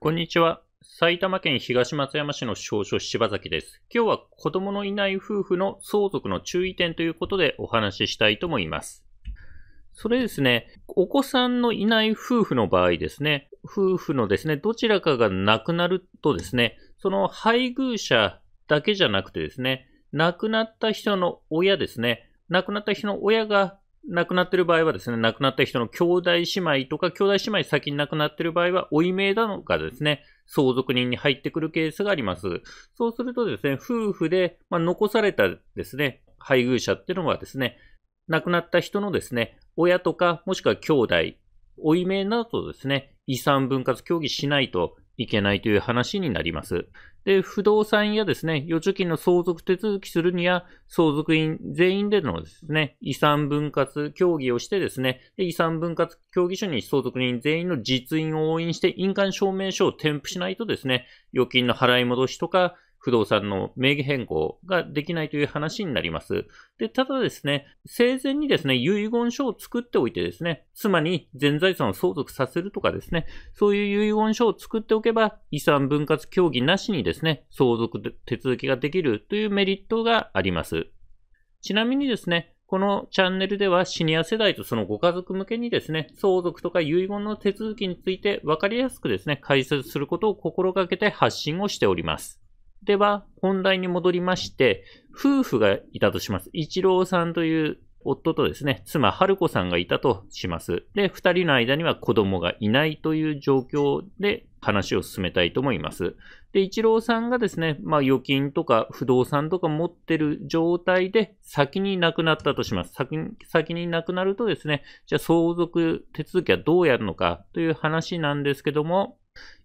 こんにちは。埼玉県東松山市の少書柴崎です。今日は子供のいない夫婦の相続の注意点ということでお話ししたいと思います。それですね、お子さんのいない夫婦の場合ですね、夫婦のですね、どちらかが亡くなるとですね、その配偶者だけじゃなくてですね、亡くなった人の親ですね、亡くなった人の親が亡くなってる場合はですね、亡くなった人の兄弟姉妹とか、兄弟姉妹先に亡くなってる場合は、おい名なのかですね、相続人に入ってくるケースがあります。そうするとですね、夫婦で、まあ、残されたですね、配偶者っていうのはですね、亡くなった人のですね、親とか、もしくは兄弟、おい名などとですね、遺産分割協議しないといけないという話になります。で、不動産やですね、預貯金の相続手続きするには、相続員全員でのですね、遺産分割協議をしてですね、で遺産分割協議書に相続人全員の実印を押印して、印鑑証明書を添付しないとですね、預金の払い戻しとか、不動産の名義変更ができないという話になります。で、ただですね、生前にですね、遺言書を作っておいてですね、妻に全財産を相続させるとかですね、そういう遺言書を作っておけば、遺産分割協議なしにですね、相続手続きができるというメリットがあります。ちなみにですね、このチャンネルではシニア世代とそのご家族向けにですね、相続とか遺言の手続きについて分かりやすくですね、解説することを心がけて発信をしております。では、本題に戻りまして、夫婦がいたとします。一郎さんという夫とですね、妻、春子さんがいたとします。で、二人の間には子供がいないという状況で話を進めたいと思います。で、一郎さんがですね、まあ預金とか不動産とか持ってる状態で先に亡くなったとします。先先に亡くなるとですね、じゃあ相続手続きはどうやるのかという話なんですけども、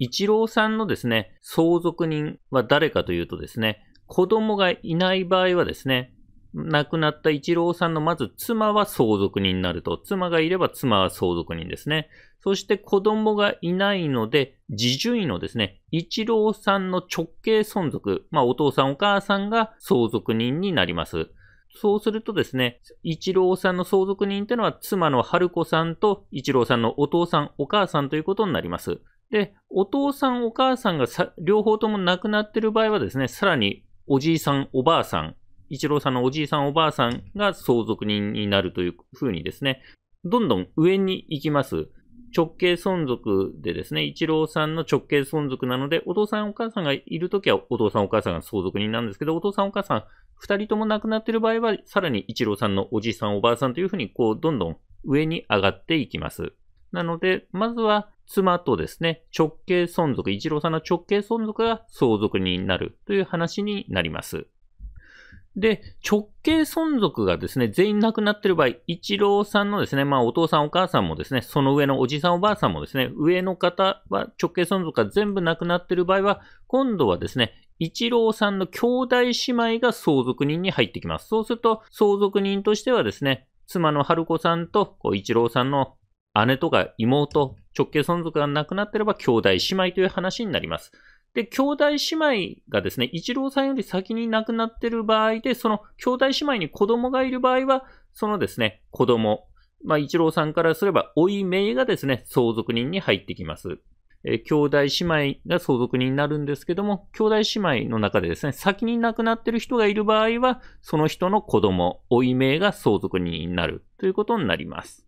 一郎さんのですね、相続人は誰かというとですね、子供がいない場合はですね、亡くなった一郎さんのまず妻は相続人になると。妻がいれば妻は相続人ですね。そして子供がいないので、自順位のですね、一郎さんの直系存続、まあお父さんお母さんが相続人になります。そうするとですね、一郎さんの相続人ってのは妻の春子さんと一郎さんのお父さんお母さんということになります。で、お父さんお母さんが両方とも亡くなってる場合はですね、さらにおじいさんおばあさん、一郎さんのおじいさんおばあさんが相続人になるというふうにですね、どんどん上に行きます。直系存続でですね、一郎さんの直系存続なので、お父さんお母さんがいるときはお父さんお母さんが相続人なんですけど、お父さんお母さん二人とも亡くなっている場合は、さらに一郎さんのおじいさんおばあさんというふうに、こう、どんどん上に上がっていきます。なので、まずは妻とですね、直系存続、一郎さんの直系存続が相続人になるという話になります。で、直系存続がですね、全員亡くなっている場合、一郎さんのですね、まあお父さんお母さんもですね、その上のおじさんおばあさんもですね、上の方は直系存続が全部亡くなっている場合は、今度はですね、一郎さんの兄弟姉妹が相続人に入ってきます。そうすると、相続人としてはですね、妻の春子さんと、一郎さんの姉とか妹直系存続がなくなってれば兄弟姉妹という話になります。で、兄弟姉妹がですね、一郎さんより先に亡くなってる場合で、その兄弟姉妹に子供がいる場合は、そのですね、子供、まあ、一郎さんからすれば、おい名がですね、相続人に入ってきます。え兄弟姉妹が相続人になるんですけども、兄弟姉妹の中でですね、先に亡くなってる人がいる場合は、その人の子供、おい名が相続人になるということになります。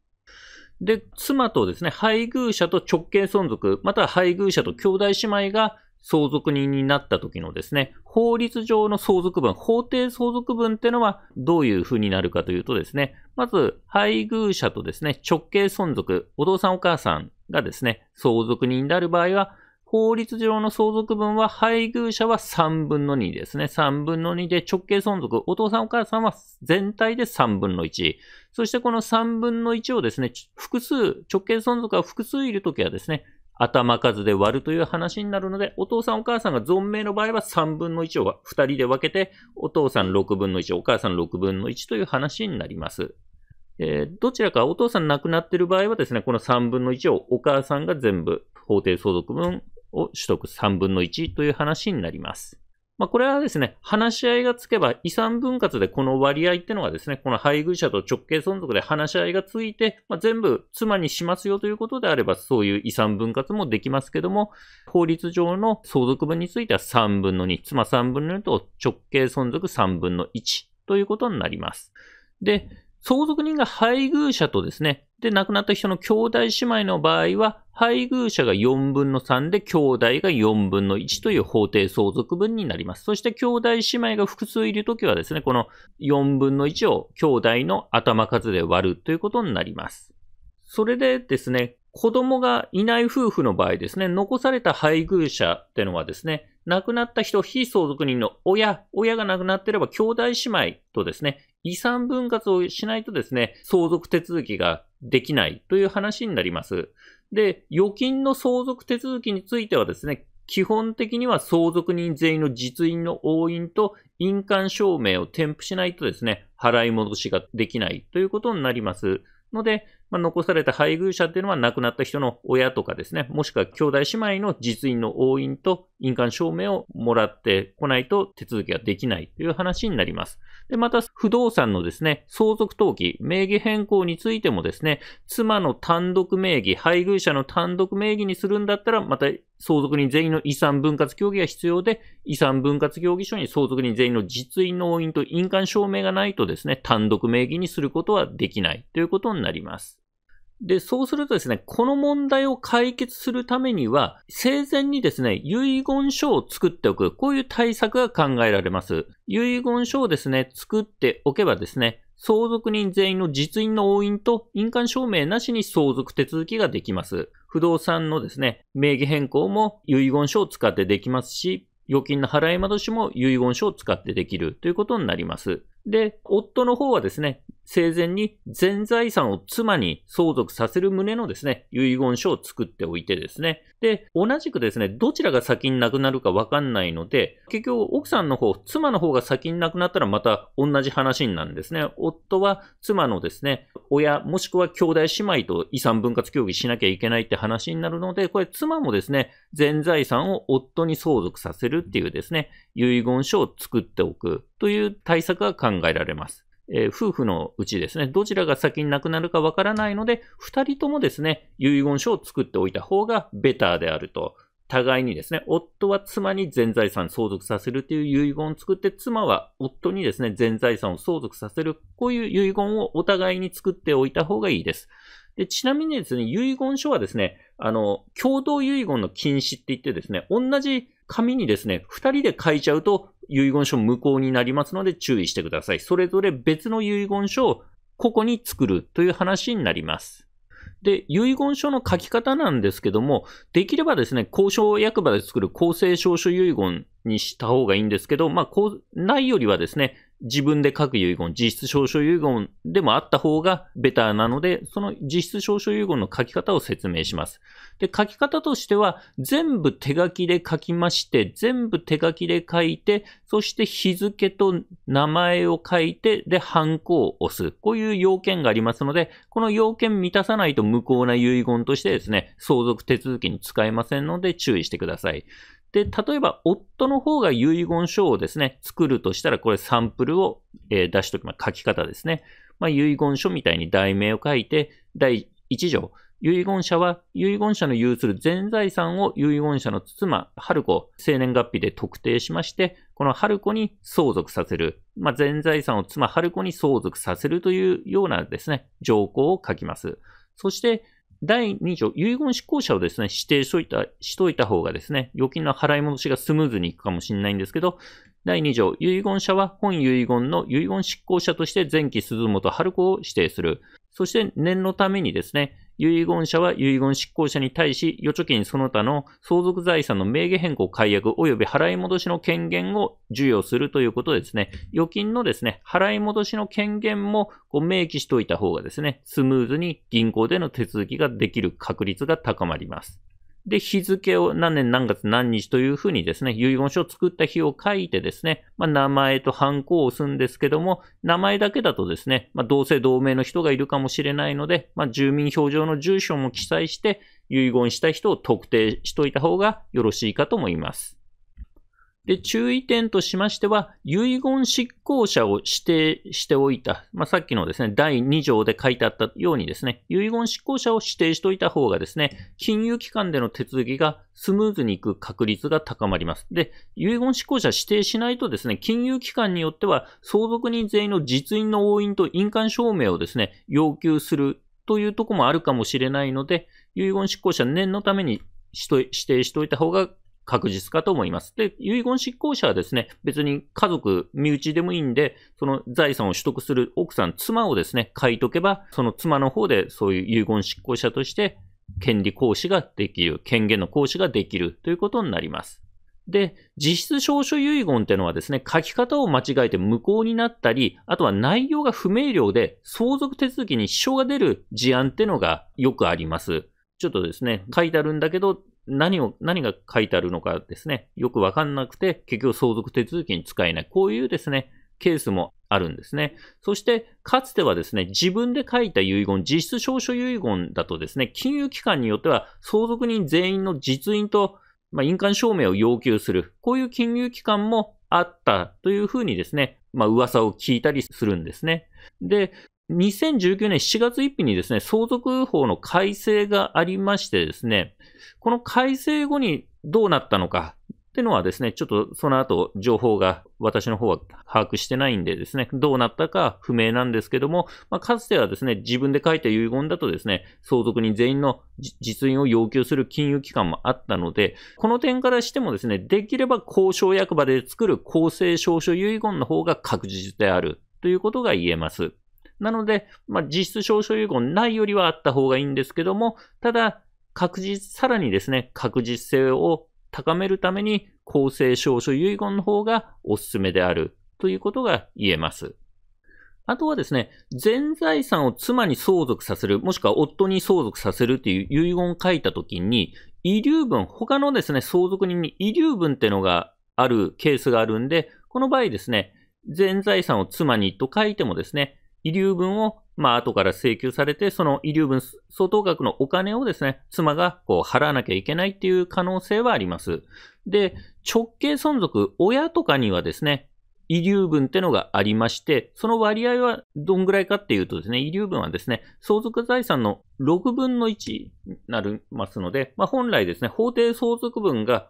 で、妻とですね、配偶者と直系存続、または配偶者と兄弟姉妹が相続人になった時のですね、法律上の相続分、法定相続分っていうのはどういう風になるかというとですね、まず配偶者とですね、直系存続、お父さんお母さんがですね、相続人である場合は、法律上の相続分は配偶者は3分の2ですね。3分の2で直系存続。お父さんお母さんは全体で3分の1。そしてこの3分の1をですね、複数、直系存続が複数いるときはですね、頭数で割るという話になるので、お父さんお母さんが存命の場合は3分の1を2人で分けて、お父さん6分の1、お母さん6分の1という話になります。えー、どちらかお父さん亡くなっている場合はですね、この3分の1をお母さんが全部法定相続分を取得3分の1という話になります。まあ、これはですね、話し合いがつけば遺産分割でこの割合ってのがですね、この配偶者と直系存続で話し合いがついて、まあ、全部妻にしますよということであれば、そういう遺産分割もできますけども、法律上の相続分については3分の2、妻3分の2と直系存続3分の1ということになります。で、相続人が配偶者とですね、で、亡くなった人の兄弟姉妹の場合は、配偶者が4分の3で兄弟が4分の1という法定相続分になります。そして兄弟姉妹が複数いるときはですね、この4分の1を兄弟の頭数で割るということになります。それでですね、子供がいない夫婦の場合ですね、残された配偶者ってのはですね、亡くなった人、非相続人の親、親が亡くなっていれば兄弟姉妹とですね、遺産分割をしないとですね、相続手続きができないという話になります。で、預金の相続手続きについてはですね、基本的には相続人全員の実印の押印と印鑑証明を添付しないとですね、払い戻しができないということになります。ので、まあ、残された配偶者っていうのは亡くなった人の親とかですね、もしくは兄弟姉妹の実印の押印と印鑑証明をもらってこないと手続きができないという話になります。で、また、不動産のですね、相続登記、名義変更についてもですね、妻の単独名義、配偶者の単独名義にするんだったら、また相続人全員の遺産分割協議が必要で、遺産分割協議書に相続人全員の実印の押印と印鑑証明がないとですね、単独名義にすることはできないということになります。で、そうするとですね、この問題を解決するためには、生前にですね、遺言書を作っておく。こういう対策が考えられます。遺言書をですね、作っておけばですね、相続人全員の実印の押印と印鑑証明なしに相続手続きができます。不動産のですね、名義変更も遺言書を使ってできますし、預金の払い戻しも遺言書を使ってできるということになります。で、夫の方はですね、生前に全財産を妻に相続させる旨のですね、遺言書を作っておいてですね。で、同じくですね、どちらが先に亡くなるかわかんないので、結局奥さんの方、妻の方が先に亡くなったらまた同じ話になるんですね。夫は妻のですね、親もしくは兄弟姉妹と遺産分割協議しなきゃいけないって話になるので、これ妻もですね、全財産を夫に相続させるっていうですね、遺言書を作っておくという対策が考えられます。えー、夫婦のうちですね、どちらが先に亡くなるかわからないので、二人ともですね、遺言書を作っておいた方がベターであると。互いにですね、夫は妻に全財産相続させるという遺言を作って、妻は夫にですね、全財産を相続させる、こういう遺言をお互いに作っておいた方がいいです。で、ちなみにですね、遺言書はですね、あの、共同遺言の禁止って言ってですね、同じ紙にですね、二人で書いちゃうと遺言書無効になりますので注意してください。それぞれ別の遺言書を個々に作るという話になります。で、遺言書の書き方なんですけども、できればですね、交渉役場で作る公正証書遺言にした方がいいんですけど、まあ、こう、ないよりはですね、自分で書く遺言、実質証書遺言でもあった方がベターなので、その実質証書遺言の書き方を説明します。で、書き方としては、全部手書きで書きまして、全部手書きで書いて、そして日付と名前を書いて、で、ハンコを押す。こういう要件がありますので、この要件満たさないと無効な遺言としてですね、相続手続きに使えませんので注意してください。で、例えば、夫の方が遺言書をですね、作るとしたら、これサンプルを、え出しときます。書き方ですね。まあ、遺言書みたいに題名を書いて、第1条。遺言者は、遺言者の有する全財産を遺言者の妻、春子、生年月日で特定しまして、この春子に相続させる。まあ、全財産を妻、春子に相続させるというようなですね、条項を書きます。そして、第2条、遺言執行者をですね、指定しといた、しといた方がですね、預金の払い戻しがスムーズにいくかもしれないんですけど、第2条、遺言者は本遺言の遺言執行者として前期鈴本春子を指定する。そして念のためにですね、遺言者は遺言執行者に対し、預貯金その他の相続財産の名義変更解約及び払い戻しの権限を授与するということですね。預金のですね、払い戻しの権限もこう明記しておいた方がですね、スムーズに銀行での手続きができる確率が高まります。で、日付を何年何月何日というふうにですね、遺言書を作った日を書いてですね、まあ、名前とハンコを押すんですけども、名前だけだとですね、まあ、同姓同名の人がいるかもしれないので、まあ、住民票上の住所も記載して、遺言した人を特定しといた方がよろしいかと思います。で、注意点としましては、遺言執行者を指定しておいた、まあ、さっきのですね、第2条で書いてあったようにですね、遺言執行者を指定しておいた方がですね、金融機関での手続きがスムーズにいく確率が高まります。で、遺言執行者指定しないとですね、金融機関によっては相続人全員の実印の押印と印鑑証明をですね、要求するというとこもあるかもしれないので、遺言執行者念のために指定しておいた方が確実かと思います。で、遺言執行者はですね、別に家族、身内でもいいんで、その財産を取得する奥さん、妻をですね、書いとけば、その妻の方でそういう遺言執行者として、権利行使ができる、権限の行使ができるということになります。で、実質証書遺言っていうのはですね、書き方を間違えて無効になったり、あとは内容が不明瞭で相続手続きに支障が出る事案っていうのがよくあります。ちょっとですね、書いてあるんだけど、何を、何が書いてあるのかですね、よくわかんなくて、結局相続手続きに使えない。こういうですね、ケースもあるんですね。そして、かつてはですね、自分で書いた遺言、実質証書遺言だとですね、金融機関によっては相続人全員の実印と、まあ、印鑑証明を要求する。こういう金融機関もあったというふうにですね、まあ噂を聞いたりするんですね。で、2019年7月1日にですね、相続法の改正がありましてですね、この改正後にどうなったのかっていうのはですね、ちょっとその後情報が私の方は把握してないんでですね、どうなったか不明なんですけども、まあ、かつてはですね、自分で書いた遺言だとですね、相続人全員の実印を要求する金融機関もあったので、この点からしてもですね、できれば交渉役場で作る公正証書遺言の方が確実であるということが言えます。なので、まあ、実質証書遺言ないよりはあった方がいいんですけども、ただ、確実、さらにですね、確実性を高めるために、公正証書遺言の方がおすすめであるということが言えます。あとはですね、全財産を妻に相続させる、もしくは夫に相続させるという遺言を書いたときに、遺留分、他のですね、相続人に遺留分っていうのがあるケースがあるんで、この場合ですね、全財産を妻にと書いてもですね、遺留分を、まあ、後から請求されて、その遺留分相当額のお金をですね、妻がこう払わなきゃいけないっていう可能性はあります。で、直系存続、親とかにはですね、遺留分ってのがありまして、その割合はどんぐらいかっていうとですね、遺留分はですね、相続財産の6分の1になりますので、まあ、本来ですね、法定相続分が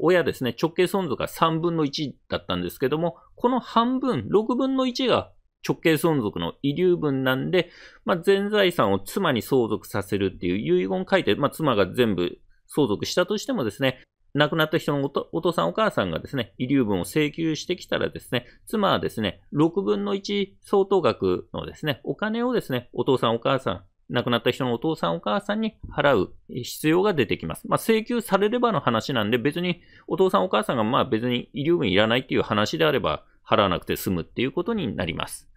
親ですね、直系存続が3分の1だったんですけども、この半分、6分の1が直系存続の遺留分なんで、まあ、全財産を妻に相続させるっていう遺言書いて、まあ、妻が全部相続したとしてもですね、亡くなった人のお父さんお母さんがですね、遺留分を請求してきたらですね、妻はですね、6分の1相当額のですね、お金をですね、お父さんお母さん、亡くなった人のお父さんお母さんに払う必要が出てきます。まあ、請求されればの話なんで、別にお父さんお母さんがまあ別に遺留分いらないっていう話であれば、払わなくて済むっていうことになります。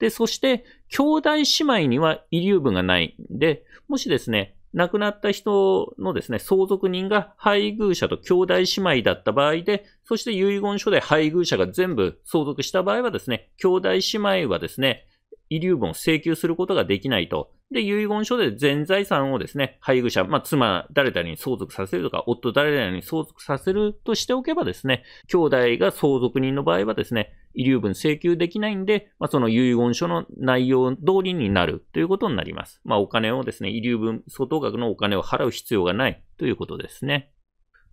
で、そして、兄弟姉妹には遺留分がないんで、もしですね、亡くなった人のですね、相続人が配偶者と兄弟姉妹だった場合で、そして遺言書で配偶者が全部相続した場合はですね、兄弟姉妹はですね、遺留分を請求することができないと。で、遺言書で全財産をですね、配偶者、まあ、妻、誰々に相続させるとか、夫誰々に相続させるとしておけばですね、兄弟が相続人の場合はですね、遺留分請求できないんで、まあ、その遺言書の内容通りになるということになります。まあ、お金をですね、遺留分、相当額のお金を払う必要がないということですね。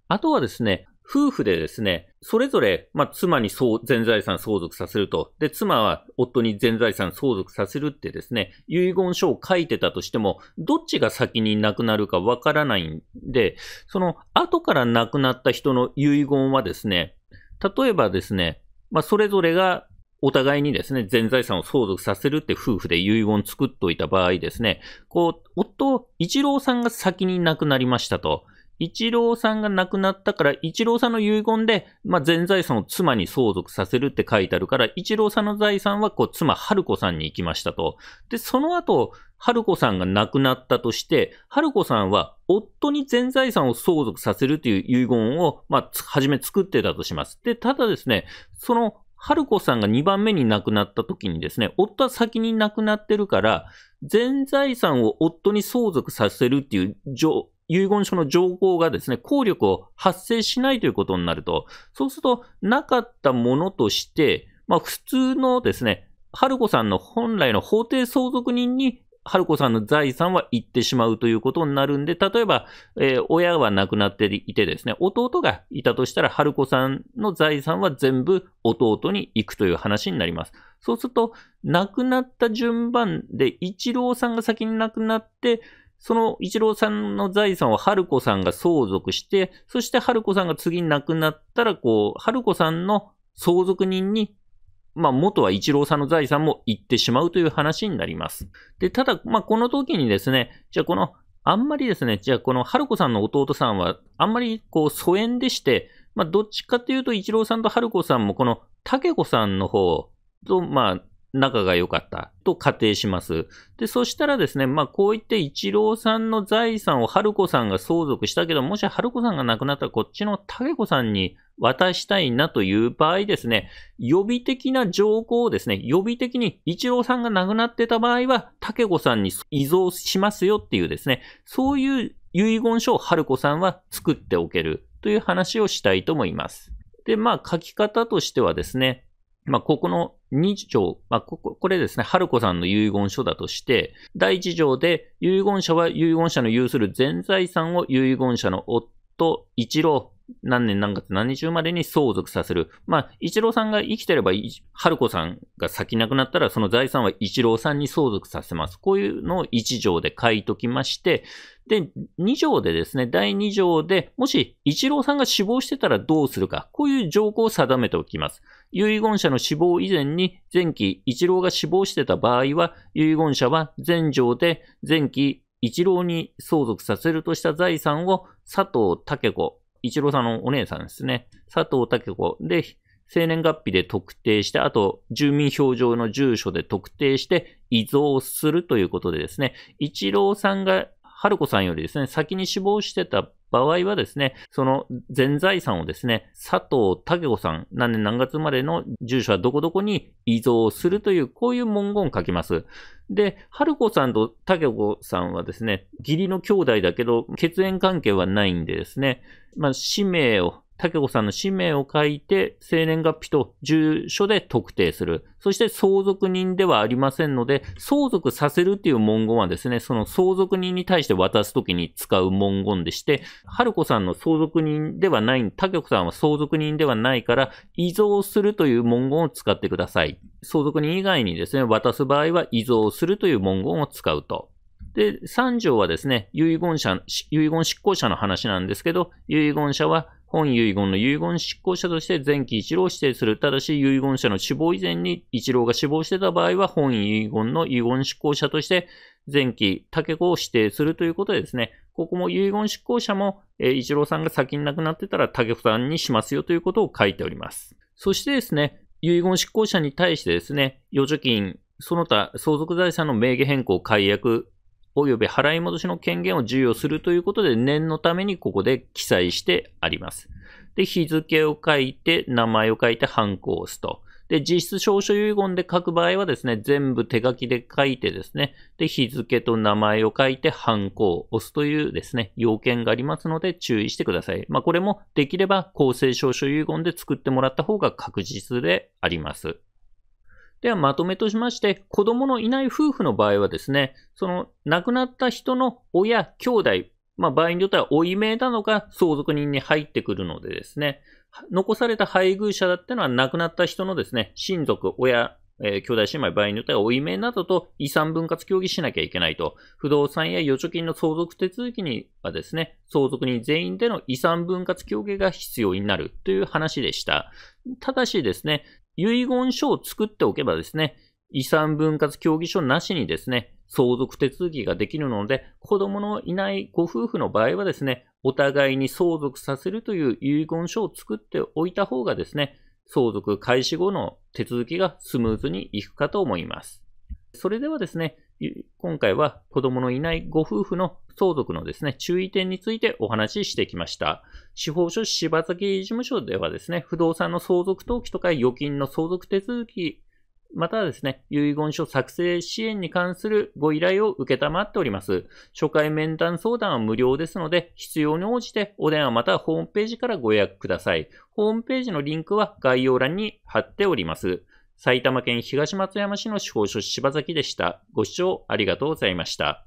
あとはですね、夫婦でですね、それぞれ、まあ、妻に全財産相続させると、で、妻は夫に全財産相続させるってですね、遺言書を書いてたとしても、どっちが先に亡くなるかわからないんで、その後から亡くなった人の遺言はですね、例えばですね、まあ、それぞれがお互いにですね、全財産を相続させるって夫婦で遺言作っといた場合ですね、こう、夫、一郎さんが先に亡くなりましたと。一郎さんが亡くなったから、一郎さんの遺言で、まあ、全財産を妻に相続させるって書いてあるから、一郎さんの財産は、こう、妻、春子さんに行きましたと。で、その後、春子さんが亡くなったとして、春子さんは夫に全財産を相続させるという遺言を、まあ、はじめ作ってたとします。で、ただですね、その、春子さんが2番目に亡くなった時にですね、夫は先に亡くなってるから、全財産を夫に相続させるっていう遺言書の情報がですね、効力を発生しないということになると、そうすると、なかったものとして、まあ、普通のですね、春子さんの本来の法定相続人に、春子さんの財産は行ってしまうということになるんで、例えば、えー、親は亡くなっていてですね、弟がいたとしたら、春子さんの財産は全部弟に行くという話になります。そうすると、亡くなった順番で、一郎さんが先に亡くなって、その一郎さんの財産を春子さんが相続して、そして春子さんが次亡くなったら、こう、春子さんの相続人に、まあ、元は一郎さんの財産も行ってしまうという話になります。で、ただ、まあ、この時にですね、じゃあこの、あんまりですね、じゃあこの春子さんの弟さんは、あんまりこう、疎遠でして、まあ、どっちかというと、一郎さんと春子さんも、この、竹子さんの方と、まあ、仲が良かったと仮定します。で、そしたらですね、まあこういって一郎さんの財産を春子さんが相続したけど、もし春子さんが亡くなったらこっちの竹子さんに渡したいなという場合ですね、予備的な条項をですね、予備的に一郎さんが亡くなってた場合は、竹子さんに依存しますよっていうですね、そういう遺言書を春子さんは作っておけるという話をしたいと思います。で、まあ書き方としてはですね、まあ、ここの2条、まあ、ここ、これですね、春子さんの遺言書だとして、第1条で、遺言者は遺言者の有する全財産を遺言者の夫、一郎、何年何月何日までに相続させる。まあ、一郎さんが生きてれば、春子さんが先亡くなったら、その財産は一郎さんに相続させます。こういうのを1条で書いときまして、で、2条でですね、第2条で、もし一郎さんが死亡してたらどうするか、こういう条項を定めておきます。遺言者の死亡以前に、前期一郎が死亡してた場合は、遺言者は全条で前期一郎に相続させるとした財産を佐藤武子、一郎さんのお姉さんですね、佐藤武子で、生年月日で特定して、あと住民票上の住所で特定して、遺贈するということでですね、一郎さんが春子さんよりですね、先に死亡してた場合はですね、その全財産をですね、佐藤武子さん、何年何月生まれの住所はどこどこに移贈するという、こういう文言を書きます。で、春子さんと武子さんはですね、義理の兄弟だけど、血縁関係はないんでですね、まあ、氏名を竹子さんの氏名を書いて、生年月日と住所で特定する。そして相続人ではありませんので、相続させるっていう文言はですね、その相続人に対して渡すときに使う文言でして、春子さんの相続人ではない、竹子さんは相続人ではないから、遺贈するという文言を使ってください。相続人以外にですね、渡す場合は遺贈するという文言を使うと。で、3条はですね、遺言者、遺言執行者の話なんですけど、遺言者は本遺言の遺言執行者として前期一郎を指定する。ただし、遺言者の死亡以前に一郎が死亡してた場合は、本遺言の遺言執行者として前期竹子を指定するということでですね、ここも遺言執行者も、えー、一郎さんが先に亡くなってたら竹子さんにしますよということを書いております。そしてですね、遺言執行者に対してですね、預貯金、その他相続財産の名義変更、解約、及び払い戻しの権限を授与するということで、念のためにここで記載してあります。で、日付を書いて、名前を書いて、ハンコを押すと。で、実質証書遺言で書く場合はですね、全部手書きで書いてですね、で、日付と名前を書いて、ハンコを押すというですね、要件がありますので注意してください。まあ、これもできれば公正証書遺言で作ってもらった方が確実であります。ではまとめとしまして、子供のいない夫婦の場合はですね、その亡くなった人の親、兄弟、まあ場合によっては老い名なのが相続人に入ってくるのでですね、残された配偶者だってのは亡くなった人のですね、親族、親、えー、兄弟姉妹、場合によっては、おい名などと遺産分割協議しなきゃいけないと、不動産や預貯金の相続手続きにはですね、相続人全員での遺産分割協議が必要になるという話でした。ただしですね、遺言書を作っておけばですね、遺産分割協議書なしにですね、相続手続きができるので、子供のいないご夫婦の場合はですね、お互いに相続させるという遺言書を作っておいた方がですね、相続開始後の手続きがスムーズにいくかと思います。それではですね、今回は子供のいないご夫婦の相続のですね、注意点についてお話ししてきました。司法書士柴崎事務所ではですね、不動産の相続登記とか預金の相続手続き、またはですね、遺言書作成支援に関するご依頼を受けたまっております。初回面談相談は無料ですので、必要に応じてお電話またはホームページからご予約ください。ホームページのリンクは概要欄に貼っております。埼玉県東松山市の司法書士柴崎でした。ご視聴ありがとうございました。